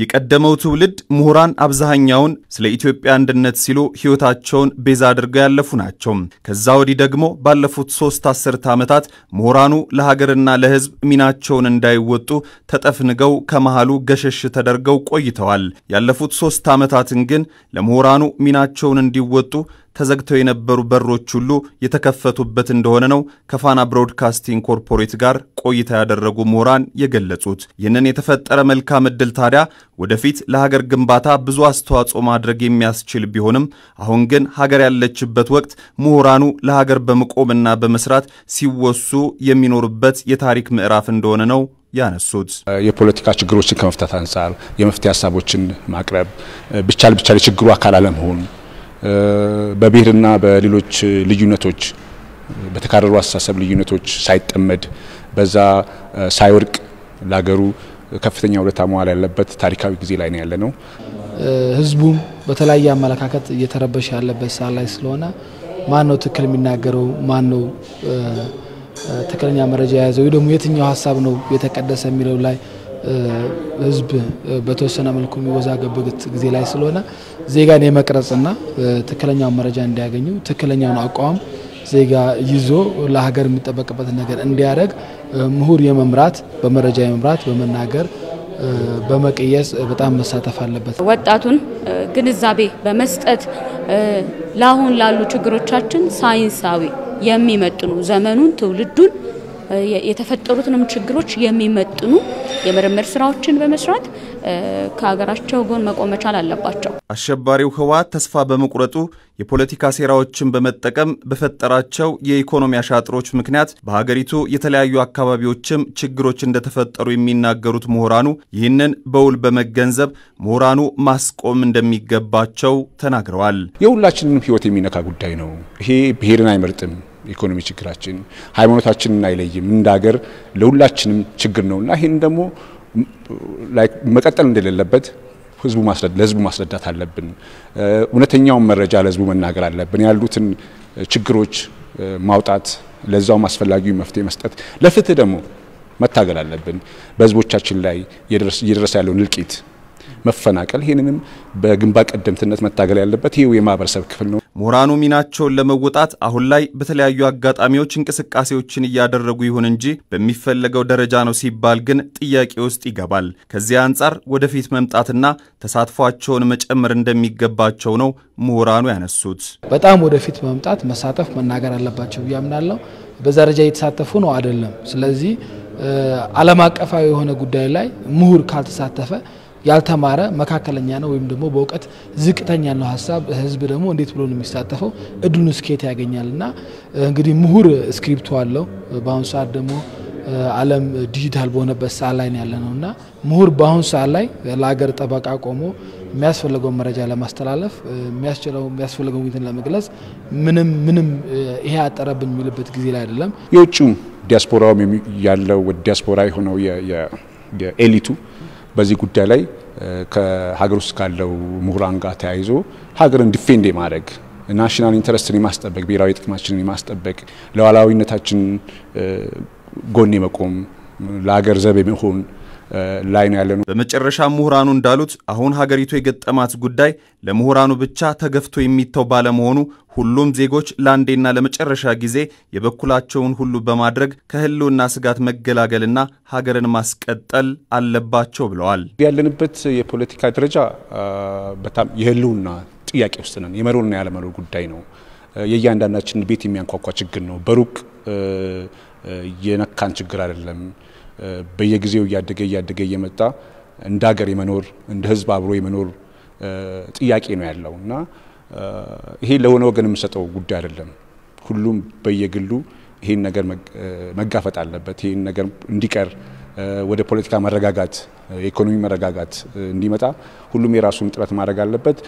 የቀደመው ትውልድ ምሁራን አብዛኛውን ስለ ኢትዮጵያ አንድነት ሲሉ ሕይወታቸውን ቤዛ አድርገው ያለፉ ናቸው። ከዛ ወዲህ ደግሞ ባለፉት ሶስት አስርት ዓመታት ምሁራኑ ለሀገርና ለሕዝብ ሚናቸውን እንዳይወጡ ተጠፍንገው ከመሃሉ ገሸሽ ተደርገው ቆይተዋል። ያለፉት ሶስት ዓመታትን ግን ለምሁራኑ ሚናቸውን እንዲወጡ ተዘግተው የነበሩ በሮች ሁሉ የተከፈቱበት እንደሆነ ነው ከፋና ብሮድካስቲንግ ኮርፖሬት ጋር ቆይታ ያደረጉ ምሁራን የገለጹት። ይህንን የተፈጠረ መልካም እድል ታዲያ ወደፊት ለሀገር ግንባታ ብዙ አስተዋጽኦ ማድረግ የሚያስችል ቢሆንም አሁን ግን ሀገር ያለችበት ወቅት ምሁራኑ ለሀገር በመቆምና በመስራት ሲወሱ የሚኖሩበት የታሪክ ምዕራፍ እንደሆነ ነው ያነሱት። የፖለቲካ ችግሮችን ከመፍታት አንጻር የመፍትሄ ሀሳቦችን ማቅረብ ብቻ ለብቻ የችግሩ አካል አለመሆን በብሔርና በሌሎች ልዩነቶች በተካረሩ አስተሳሰብ ልዩነቶች ሳይጠመድ በዛ ሳይወርቅ ለሀገሩ ከፍተኛ ውለታ መዋል ያለበት ታሪካዊ ጊዜ ላይ ነው ያለ ነው። ህዝቡም በተለያየ አመለካከት እየተረበሸ ያለበት ሰዓት ላይ ስለሆነ ማን ነው ትክክል የሚናገረው? ማን ነው ትክክለኛ መረጃ የያዘው? ወይ ደግሞ የትኛው ሀሳብ ነው የተቀደሰ የሚለው ላይ ህዝብ በተወሰነ መልኩ የሚወዛገብበት ጊዜ ላይ ስለሆነ ዜጋን የመቅረጽና ትክክለኛውን መረጃ እንዲያገኙ ትክክለኛውን አቋም ዜጋ ይዞ ለሀገር የሚጠበቅበት ነገር እንዲያደርግ ምሁር የመምራት በመረጃ የመምራት በመናገር በመቀየስ በጣም መሳተፍ አለበት። ወጣቱን ግንዛቤ በመስጠት ለአሁን ላሉ ችግሮቻችን ሳይንሳዊ የሚመጥኑ ዘመኑን ትውልዱን የተፈጠሩትንም ችግሮች የሚመጥኑ የምርምር ስራዎችን በመስራት ከሀገራቸው ጎን መቆም መቻል አለባቸው። አሸባሪው ህወሓት ተስፋ በመቁረጡ የፖለቲካ ሴራዎችን በመጠቀም በፈጠራቸው የኢኮኖሚ አሻጥሮች ምክንያት በሀገሪቱ የተለያዩ አካባቢዎችም ችግሮች እንደተፈጠሩ የሚናገሩት ምሁራኑ ይህንን በውል በመገንዘብ ምሁራኑ ማስቆም እንደሚገባቸው ተናግረዋል። የሁላችንም ህይወት የሚነካ ጉዳይ ነው። ይሄ ብሔርን አይመርጥም። ኢኮኖሚ ችግራችን ሃይማኖታችንን አይለይም፣ እንደ ሀገር ለሁላችንም ችግር ነው እና ይህን ደግሞ መቀጠል እንደሌለበት ህዝቡ ለህዝቡ ማስረዳት አለብን። እውነተኛውን መረጃ ለህዝቡ መናገር አለብን። ያሉትን ችግሮች ማውጣት፣ ለዛውም አስፈላጊ መፍትሄ መስጠት፣ ለፍትህ ደግሞ መታገል አለብን። በህዝቦቻችን ላይ እየደረሰ ያለውን እልቂት፣ መፈናቀል፣ ይህንንም በግንባር ቀደምትነት መታገል ያለበት ይህ የማህበረሰብ ክፍል ነው። ምሁራኑ ሚናቸውን ለመወጣት አሁን ላይ በተለያዩ አጋጣሚዎች እንቅስቃሴዎችን እያደረጉ ይሁን እንጂ በሚፈለገው ደረጃ ነው ሲባል ግን ጥያቄ ውስጥ ይገባል። ከዚህ አንጻር ወደፊት መምጣትና ተሳትፏቸውን መጨመር እንደሚገባቸው ነው ምሁራኑ ያነሱት። በጣም ወደፊት መምጣት፣ መሳተፍ፣ መናገር አለባቸው ብዬ በዛ ደረጃ እየተሳተፉ ነው አይደለም። ስለዚህ ዓለም አቀፋዊ የሆነ ጉዳይ ላይ ምሁር ካልተሳተፈ ያልተማረ መካከለኛ ነው ወይም ደግሞ በእውቀት ዝቅተኛ ነው ሀሳብ ህዝብ ደግሞ እንዴት ብሎ ነው የሚሳተፈው? እድሉን ስኬት ያገኛል እና እንግዲህ ምሁር ስክሪፕቱ አለው። በአሁኑ ሰዓት ደግሞ ዓለም ዲጂታል በሆነበት ሰዓት ላይ ያለ ነው እና ምሁር በአሁኑ ሰዓት ላይ ለሀገር ጠበቃ ቆሞ የሚያስፈልገውን መረጃ ለማስተላለፍ የሚያስችለው የሚያስፈልገው ውይይትን ለመግለጽ ምንም ምንም ይሄ አጠረብን የሚልበት ጊዜ ላይ አይደለም። የውጭም ዲያስፖራውም ያለው ዲያስፖራ የሆነው የኤሊቱ በዚህ ጉዳይ ላይ ከሀገር ውስጥ ካለው ምሁራን ጋር ተያይዞ ሀገርን ዲፌንድ የማድረግ ናሽናል ኢንተረስትን የማስጠበቅ ብሔራዊ ጥቅማችንን የማስጠበቅ ለዋላዊነታችን ጎን የመቆም ለሀገር ዘብ የመሆን ላይ ነው ያለነው። በመጨረሻ ምሁራኑ እንዳሉት አሁን ሀገሪቱ የገጠማት ጉዳይ ለምሁራኑ ብቻ ተገፍቶ የሚተው ባለመሆኑ ሁሉም ዜጎች ለአንዴና ለመጨረሻ ጊዜ የበኩላቸውን ሁሉ በማድረግ ከህልውና ስጋት መገላገልና ሀገርን ማስቀጠል አለባቸው ብለዋል። ያለንበት የፖለቲካ ደረጃ በጣም የህልውና ጥያቄ ውስጥ ነን። የመኖርና ያለመኖር ጉዳይ ነው። የእያንዳንዳችን ቤት የሚያንኳኳ ችግር ነው። በሩቅ የነካን ችግር አይደለም። በየጊዜው እያደገ እያደገ እየመጣ እንደ ሀገር የመኖር እንደ ህዝብ አብሮ የመኖር ጥያቄ ነው ያለው እና ይሄ ለሆነ ወገን የምሰጠው ጉዳይ አይደለም። ሁሉም በየግሉ ይህን ነገር መጋፈጥ አለበት። ይህን ነገር እንዲቀር ወደ ፖለቲካ መረጋጋት፣ የኢኮኖሚ መረጋጋት እንዲመጣ ሁሉም የራሱን ጥረት ማድረግ አለበት።